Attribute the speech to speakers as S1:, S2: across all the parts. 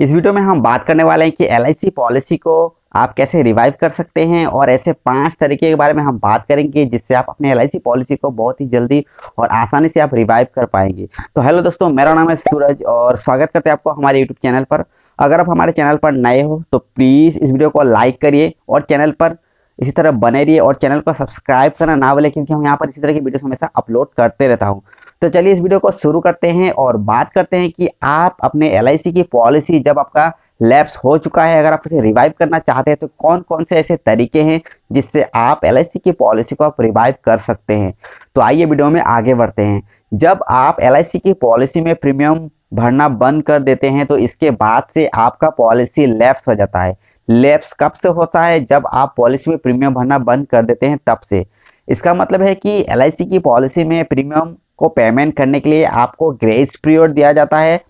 S1: इस वीडियो में हम बात करने वाले हैं कि एल पॉलिसी को आप कैसे रिवाइव कर सकते हैं और ऐसे पांच तरीके के बारे में हम बात करेंगे जिससे आप अपने एल पॉलिसी को बहुत ही जल्दी और आसानी से आप रिवाइव कर पाएंगे तो हेलो दोस्तों मेरा नाम है सूरज और स्वागत करते हैं आपको हमारे यूट्यूब चैनल पर अगर आप हमारे चैनल पर नए हो तो प्लीज़ इस वीडियो को लाइक करिए और चैनल पर इसी तरह बने रहिए और चैनल को सब्सक्राइब करना ना बोले क्योंकि हम यहाँ पर इसी तरह की वीडियोस हमेशा अपलोड करते रहता हूँ तो चलिए इस वीडियो को शुरू करते हैं और बात करते हैं कि आप अपने एल की पॉलिसी जब आपका लैप्स हो चुका है अगर आप उसे रिवाइव करना चाहते हैं तो कौन कौन से ऐसे तरीके हैं जिससे आप एल की पॉलिसी को आप रिवाइव कर सकते हैं तो आइए वीडियो में आगे बढ़ते हैं जब आप एल की पॉलिसी में प्रीमियम भरना बंद कर देते हैं तो इसके बाद से आपका पॉलिसी लैप्स हो जाता है लेप्स कब से होता है जब आप पॉलिसी में प्रीमियम भरना बंद कर देते हैं तब से इसका मतलब है कि एल की पॉलिसी में प्रीमियम को पेमेंट करने के लिए आपको ग्रेस पीरियड दिया जाता है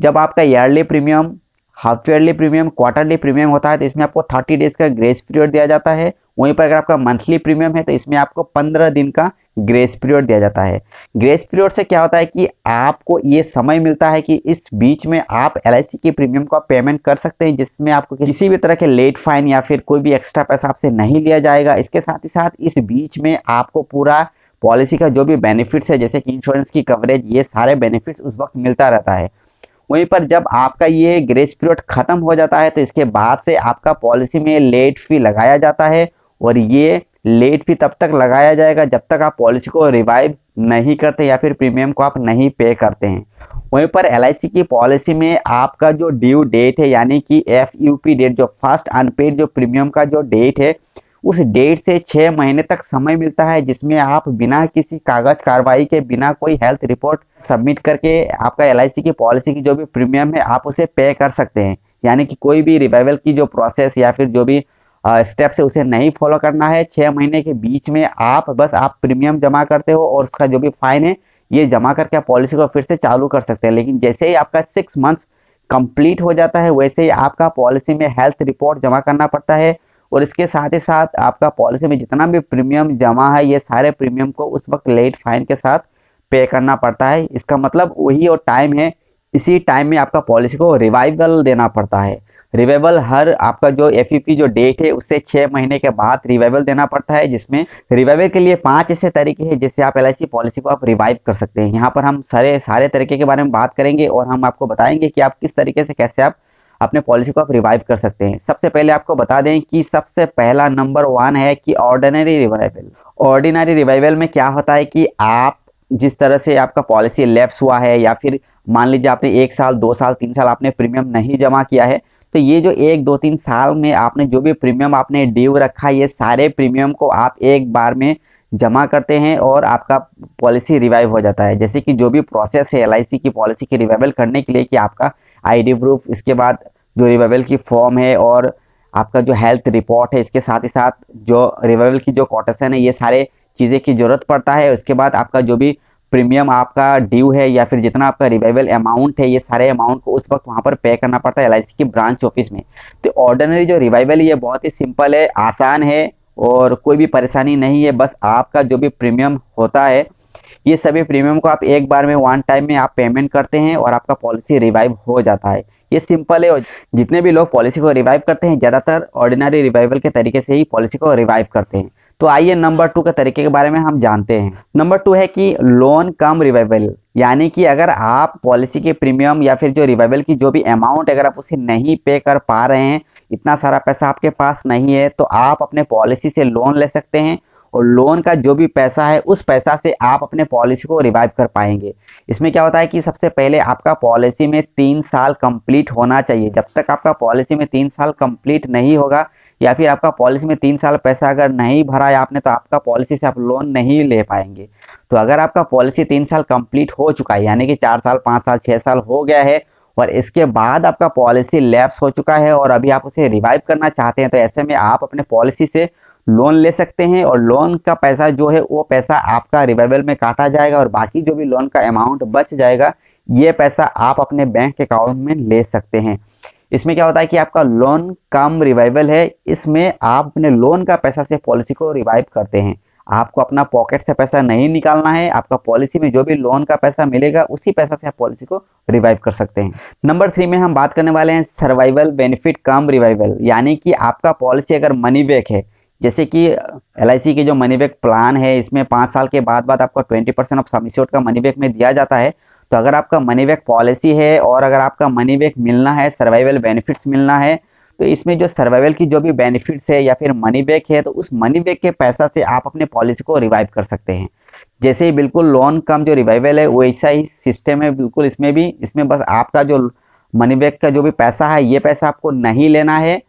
S1: जब आपका yearly premium half yearly premium quarterly premium होता है तो इसमें आपको थर्टी डेज का ग्रेस पीरियड दिया जाता है वहीं पर अगर आपका मंथली प्रीमियम है तो इसमें आपको पंद्रह दिन का ग्रेस पीरियड दिया जाता है ग्रेस पीरियड से क्या होता है कि आपको ये समय मिलता है कि इस बीच में आप एल के प्रीमियम का पेमेंट कर सकते हैं जिसमें आपको किसी भी तरह के लेट फाइन या फिर कोई भी एक्स्ट्रा पैसा आपसे नहीं लिया जाएगा इसके साथ ही साथ इस बीच में आपको पूरा पॉलिसी का जो भी बेनिफिट्स है जैसे कि इंश्योरेंस की कवरेज ये सारे बेनिफिट्स उस वक्त मिलता रहता है वहीं पर जब आपका ये ग्रेस पीरियड खत्म हो जाता है तो इसके बाद से आपका पॉलिसी में लेट फी लगाया जाता है और ये लेट फी तब तक लगाया जाएगा जब तक आप पॉलिसी को रिवाइव नहीं करते या फिर प्रीमियम को आप नहीं पे करते हैं वहीं पर एल की पॉलिसी में आपका जो ड्यू डेट है यानी कि एफ डेट जो फर्स्ट अनपेड जो प्रीमियम का जो डेट है उस डेट से छः महीने तक समय मिलता है जिसमें आप बिना किसी कागज कार्रवाई के बिना कोई हेल्थ रिपोर्ट सबमिट करके आपका एल की पॉलिसी की जो भी प्रीमियम है आप उसे पे कर सकते हैं यानी कि कोई भी रिवाइवल की जो प्रोसेस या फिर जो भी स्टेप से उसे नहीं फॉलो करना है छः महीने के बीच में आप बस आप प्रीमियम जमा करते हो और उसका जो भी फाइन है ये जमा करके आप पॉलिसी को फिर से चालू कर सकते हैं लेकिन जैसे ही आपका सिक्स मंथ्स कंप्लीट हो जाता है वैसे ही आपका पॉलिसी में हेल्थ रिपोर्ट जमा करना पड़ता है और इसके साथ ही साथ आपका पॉलिसी में जितना भी प्रीमियम जमा है ये सारे प्रीमियम को उस वक्त लेट फाइन के साथ पे करना पड़ता है इसका मतलब वही और टाइम है इसी टाइम में आपका पॉलिसी को रिवाइवल देना पड़ता है रिवाइवल हर आपका जो एफ जो डेट है उससे छः महीने के बाद रिवाइवल देना पड़ता है जिसमें रिवाइवल के लिए पांच ऐसे तरीके हैं जिससे आप एल पॉलिसी को आप रिवाइव कर सकते हैं यहाँ पर हम सारे सारे तरीके के बारे में बात करेंगे और हम आपको बताएंगे कि आप किस तरीके से कैसे आप अपने पॉलिसी को आप रिवाइव कर सकते हैं सबसे पहले आपको बता दें कि सबसे पहला नंबर वन है कि ऑर्डिनरी रिवाइवल ऑर्डिनरी रिवाइवल में क्या होता है कि आप जिस तरह से आपका पॉलिसी लैप्स हुआ है या फिर मान लीजिए आपने एक साल दो साल तीन साल आपने प्रीमियम नहीं जमा किया है तो ये जो एक दो तीन साल में आपने जो भी प्रीमियम आपने ड्यू रखा ये सारे प्रीमियम को आप एक बार में जमा करते हैं और आपका पॉलिसी रिवाइव हो जाता है जैसे कि जो भी प्रोसेस है एल की पॉलिसी की रिवाइवल करने के लिए कि आपका आई प्रूफ इसके बाद जो रिवाइवल की फॉर्म है और आपका जो हेल्थ रिपोर्ट है इसके साथ ही साथ जो रिवाइवल की जो कोटेशन है ये सारे चीज़ें की ज़रूरत पड़ता है उसके बाद आपका जो भी प्रीमियम आपका ड्यू है या फिर जितना आपका रिवाइवल अमाउंट है ये सारे अमाउंट को उस वक्त वहाँ पर पे करना पड़ता है एल की ब्रांच ऑफिस में तो ऑर्डिनरी जो रिवाइवल ये बहुत ही सिंपल है आसान है और कोई भी परेशानी नहीं है बस आपका जो भी प्रीमियम होता है ये सभी प्रीमियम को आप एक बार में वन टाइम में आप पेमेंट करते हैं और आपका पॉलिसी रिवाइव हो जाता है ये सिंपल है और जितने भी लोग पॉलिसी को रिवाइव करते हैं ज़्यादातर ऑर्डिनरी रिवाइवल के तरीके से ही पॉलिसी को रिवाइव करते हैं तो आइए नंबर टू के तरीके के बारे में हम जानते हैं नंबर टू है कि लोन कम रिवाइवल यानी कि अगर आप पॉलिसी के प्रीमियम या फिर जो रिवाइवल की जो भी अमाउंट अगर आप उसे नहीं पे कर पा रहे हैं इतना सारा पैसा आपके पास नहीं है तो आप अपने पॉलिसी से लोन ले सकते हैं और लोन का जो भी पैसा है उस पैसा से आप अपने पॉलिसी को रिवाइव कर पाएंगे इसमें क्या होता है कि सबसे पहले आपका पॉलिसी में तीन साल कंप्लीट होना चाहिए जब तक आपका पॉलिसी में तीन साल कंप्लीट नहीं होगा या फिर आपका पॉलिसी में तीन साल पैसा अगर नहीं भरा है आपने तो आपका पॉलिसी से आप लोन नहीं ले पाएंगे तो अगर आपका पॉलिसी तीन साल कंप्लीट हो चुका है यानी कि चार साल पाँच साल छः साल हो गया है और इसके बाद आपका पॉलिसी लैप्स हो चुका है और अभी आप उसे रिवाइव करना चाहते हैं तो ऐसे में आप अपने पॉलिसी से लोन ले सकते हैं और लोन का पैसा जो है वो पैसा आपका रिवाइवल में काटा जाएगा और बाकी जो भी लोन का अमाउंट बच जाएगा ये पैसा आप अपने बैंक अकाउंट में ले सकते हैं इसमें क्या होता है कि आपका लोन कम रिवाइवल है इसमें आप अपने लोन का पैसा से पॉलिसी को रिवाइव करते हैं आपको अपना पॉकेट से पैसा नहीं निकालना है आपका पॉलिसी में जो भी लोन का पैसा मिलेगा उसी पैसा से आप पॉलिसी को रिवाइव कर सकते हैं नंबर थ्री में हम बात करने वाले हैं सर्वाइवल बेनिफिट कम रिवाइवल यानी कि आपका पॉलिसी अगर मनी बैक है जैसे कि एल के जो मनी बैक प्लान है इसमें पाँच साल के बाद बाद आपको ट्वेंटी परसेंट ऑफ समिश्योर का मनी बैक में दिया जाता है तो अगर आपका मनी बैक पॉलिसी है और अगर आपका मनी बैक मिलना है सर्वाइवल बेनिफिट्स मिलना है तो इसमें जो सर्वाइवल की जो भी बेनिफिट्स है या फिर मनी बैक है तो उस मनी बैक के पैसा से आप अपने पॉलिसी को रिवाइव कर सकते हैं जैसे ही बिल्कुल लोन कम जो रिवाइवल है वैसा ही सिस्टम है बिल्कुल इसमें भी इसमें बस आपका जो मनी बैक का जो भी पैसा है ये पैसा आपको नहीं लेना है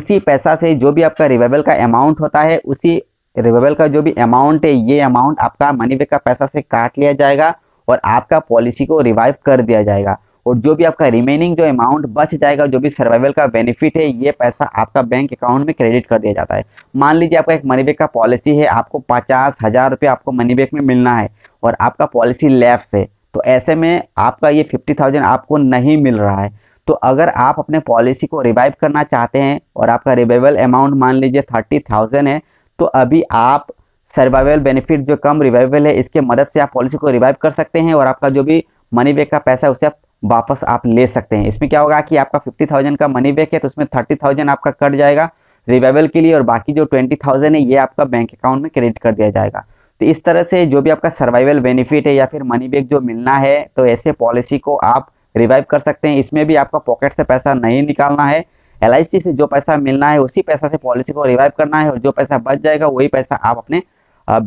S1: उसी पैसा से जो भी आपका रिवाइवल का अमाउंट होता है उसी रिवाइवल का जो भी अमाउंट है ये अमाउंट आपका मनी बैक का पैसा से काट लिया जाएगा और आपका पॉलिसी को रिवाइव कर दिया जाएगा और जो भी आपका रिमेनिंग जो अमाउंट बच जाएगा जो भी सर्वाइवल का बेनिफिट है ये पैसा आपका बैंक अकाउंट में क्रेडिट कर दिया जाता है मान लीजिए आपका एक मनी बैग का पॉलिसी है आपको पचास हज़ार रुपये आपको मनी बैग में मिलना है और आपका पॉलिसी लेफ्स है तो ऐसे में आपका ये फिफ्टी थाउजेंड आपको नहीं मिल रहा है तो अगर आप अपने पॉलिसी को रिवाइव करना चाहते हैं और आपका रिवाइवल अमाउंट मान लीजिए थर्टी थाउजेंड है तो अभी आप सर्वाइवल बेनिफिट जो कम रिवाइवल है इसके मदद से आप पॉलिसी को रिवाइव कर सकते हैं और आपका जो भी मनी बैग का पैसा है उसे आप वापस आप ले सकते हैं इसमें क्या होगा कि आपका फिफ्टी थाउजेंड का मनी बैक है तो उसमें थर्टी थाउजेंड आपका कट जाएगा रिवाइवल के लिए और बाकी जो ट्वेंटी थाउजेंड है ये आपका बैंक अकाउंट में क्रेडिट कर दिया जाएगा तो इस तरह से जो भी आपका सर्वाइवल बेनिफिट है या फिर मनी बैक जो मिलना है तो ऐसे पॉलिसी को आप रिवाइव कर सकते हैं इसमें भी आपका पॉकेट से पैसा नहीं निकालना है एल से जो पैसा मिलना है उसी पैसा से पॉलिसी को रिवाइव करना है और जो पैसा बच जाएगा वही पैसा आप अपने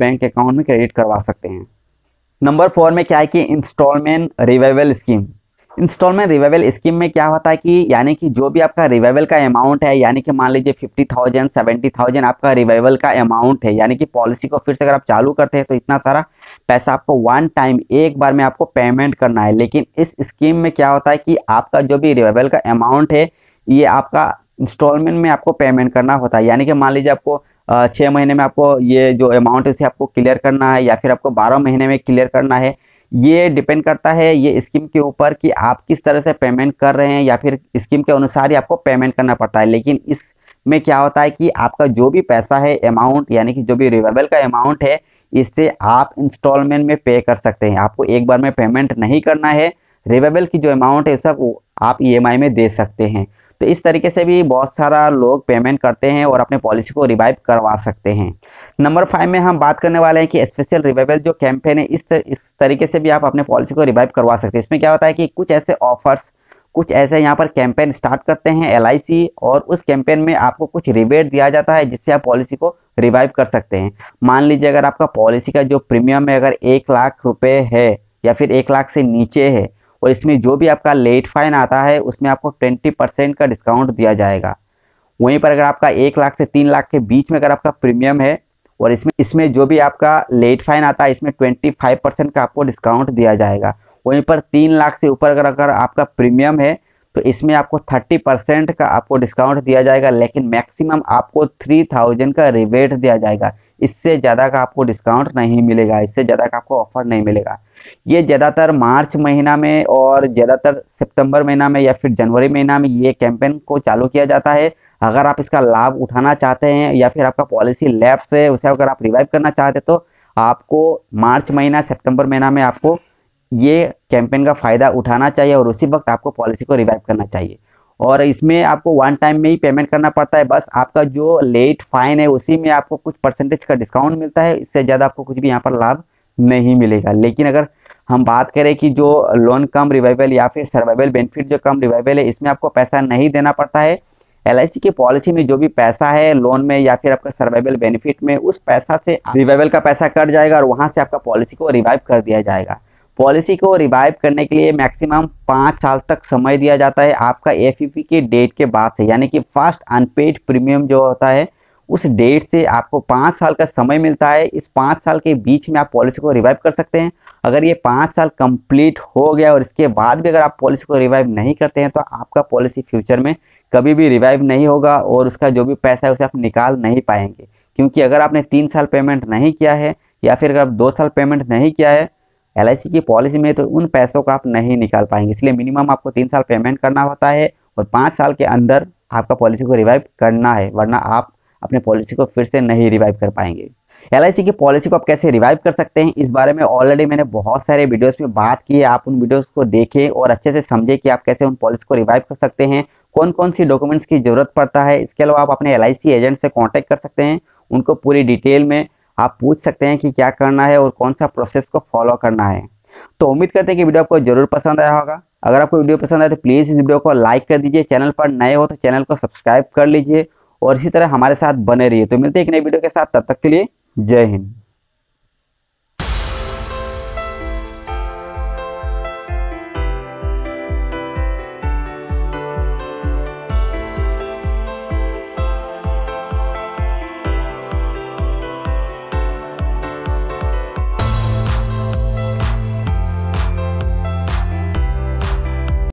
S1: बैंक अकाउंट में क्रेडिट करवा सकते हैं नंबर फोर में क्या है कि installment revival scheme installment revival scheme में क्या होता है कि यानी कि जो भी आपका रिवाइवल का अमाउंट है यानी कि मान लीजिए फिफ्टी थाउजेंड सेवेंटी थाउजेंड आपका रिवाइवल का अमाउंट है यानी कि पॉलिसी को फिर से अगर आप चालू करते हैं तो इतना सारा पैसा आपको वन टाइम एक बार में आपको पेमेंट करना है लेकिन इस स्कीम में क्या होता है कि आपका जो भी रिवाइवल का अमाउंट है ये आपका इंस्टॉलमेंट में आपको पेमेंट करना होता है यानी कि मान लीजिए आपको छः महीने में आपको ये जो अमाउंट है उसे आपको क्लियर करना है या फिर आपको बारह महीने में क्लियर करना है ये डिपेंड करता है ये स्कीम के ऊपर कि आप किस तरह से पेमेंट कर रहे हैं या फिर स्कीम के अनुसार ही आपको पेमेंट करना पड़ता है लेकिन इस में क्या होता है कि आपका जो भी पैसा है अमाउंट यानी कि जो भी रिवेबल का अमाउंट है इससे आप इंस्टॉलमेंट में पे कर सकते हैं आपको एक बार में पेमेंट नहीं करना है रिवेबल की जो अमाउंट है सब आप ई e में दे सकते हैं तो इस तरीके से भी बहुत सारा लोग पेमेंट करते हैं और अपने पॉलिसी को रिवाइव करवा सकते हैं नंबर फाइव में हम बात करने वाले हैं कि स्पेशल रिवाइवल जो कैंपेन है इस तर, इस तरीके से भी आप अपने पॉलिसी को रिवाइव करवा सकते हैं इसमें क्या होता है कि कुछ ऐसे ऑफर्स कुछ ऐसे यहाँ पर कैंपेन स्टार्ट करते हैं एल और उस कैंपेन में आपको कुछ रिबेट दिया जाता है जिससे आप पॉलिसी को रिवाइव कर सकते हैं मान लीजिए अगर आपका पॉलिसी का जो प्रीमियम है अगर एक लाख रुपये है या फिर एक लाख से नीचे है और इसमें जो भी आपका लेट फाइन आता है उसमें आपको ट्वेंटी परसेंट का डिस्काउंट दिया जाएगा वहीं पर अगर आपका एक लाख से तीन लाख के बीच में अगर आपका प्रीमियम है और इसमें इसमें जो भी आपका लेट फाइन आता है इसमें ट्वेंटी फाइव परसेंट का आपको डिस्काउंट दिया जाएगा वहीं पर तीन लाख से ऊपर अगर अगर आपका प्रीमियम है तो इसमें आपको 30 परसेंट का आपको डिस्काउंट दिया जाएगा लेकिन मैक्सिमम आपको 3000 का रिबेट दिया जाएगा इससे ज़्यादा का आपको डिस्काउंट नहीं मिलेगा इससे ज़्यादा का आपको ऑफर नहीं मिलेगा ये ज़्यादातर मार्च महीना में और ज़्यादातर सितंबर महीना में या फिर जनवरी महीना में ये कैंपेन को चालू किया जाता है अगर आप इसका लाभ उठाना चाहते हैं या फिर आपका पॉलिसी लैब्स है उसे अगर आप रिवाइव करना चाहते तो आपको मार्च महीना सेप्टेम्बर महीना में आपको ये कैंपेन का फ़ायदा उठाना चाहिए और उसी वक्त आपको पॉलिसी को रिवाइव करना चाहिए और इसमें आपको वन टाइम में ही पेमेंट करना पड़ता है बस आपका जो लेट फाइन है उसी में आपको कुछ परसेंटेज का डिस्काउंट मिलता है इससे ज़्यादा आपको कुछ भी यहाँ पर लाभ नहीं मिलेगा लेकिन अगर हम बात करें कि जो लोन कम रिवाइवल या फिर सर्वाइवल बेनिफिट जो कम रिवाइवल है इसमें आपको पैसा नहीं देना पड़ता है एल की पॉलिसी में जो भी पैसा है लोन में या फिर आपका सर्वाइवल बेनिफिट में उस पैसा से रिवाइवल का पैसा कट जाएगा और वहाँ से आपका पॉलिसी को रिवाइव कर दिया जाएगा पॉलिसी को रिवाइव करने के लिए मैक्सिमम पाँच साल तक समय दिया जाता है आपका एफ e के डेट के बाद से यानी कि फर्स्ट अनपेड प्रीमियम जो होता है उस डेट से आपको पाँच साल का समय मिलता है इस पाँच साल के बीच में आप पॉलिसी को रिवाइव कर सकते हैं अगर ये पाँच साल कंप्लीट हो गया और इसके बाद भी अगर आप पॉलिसी को रिवाइव नहीं करते हैं तो आपका पॉलिसी फ्यूचर में कभी भी रिवाइव नहीं होगा और उसका जो भी पैसा है उसे आप निकाल नहीं पाएंगे क्योंकि अगर आपने तीन साल पेमेंट नहीं किया है या फिर अगर आप दो साल पेमेंट नहीं किया है एल की पॉलिसी में तो उन पैसों को आप नहीं निकाल पाएंगे इसलिए मिनिमम आपको तीन साल पेमेंट करना होता है और पाँच साल के अंदर आपका पॉलिसी को रिवाइव करना है वरना आप अपने पॉलिसी को फिर से नहीं रिवाइव कर पाएंगे एल की पॉलिसी को आप कैसे रिवाइव कर सकते हैं इस बारे में ऑलरेडी मैंने बहुत सारे वीडियोस में बात की है आप उन वीडियोस को देखें और अच्छे से समझें कि आप कैसे उन पॉलिसी को रिवाइव कर सकते हैं कौन कौन सी डॉक्यूमेंट्स की जरूरत पड़ता है इसके अलावा आप अपने एल एजेंट से कॉन्टैक्ट कर सकते हैं उनको पूरी डिटेल में आप पूछ सकते हैं कि क्या करना है और कौन सा प्रोसेस को फॉलो करना है तो उम्मीद करते हैं कि वीडियो आपको जरूर पसंद आया होगा अगर आपको वीडियो पसंद आए तो प्लीज़ इस वीडियो को लाइक कर दीजिए चैनल पर नए हो तो चैनल को सब्सक्राइब कर लीजिए और इसी तरह हमारे साथ बने रहिए तो मिलते हैं एक नई वीडियो के साथ तब तक के लिए जय हिंद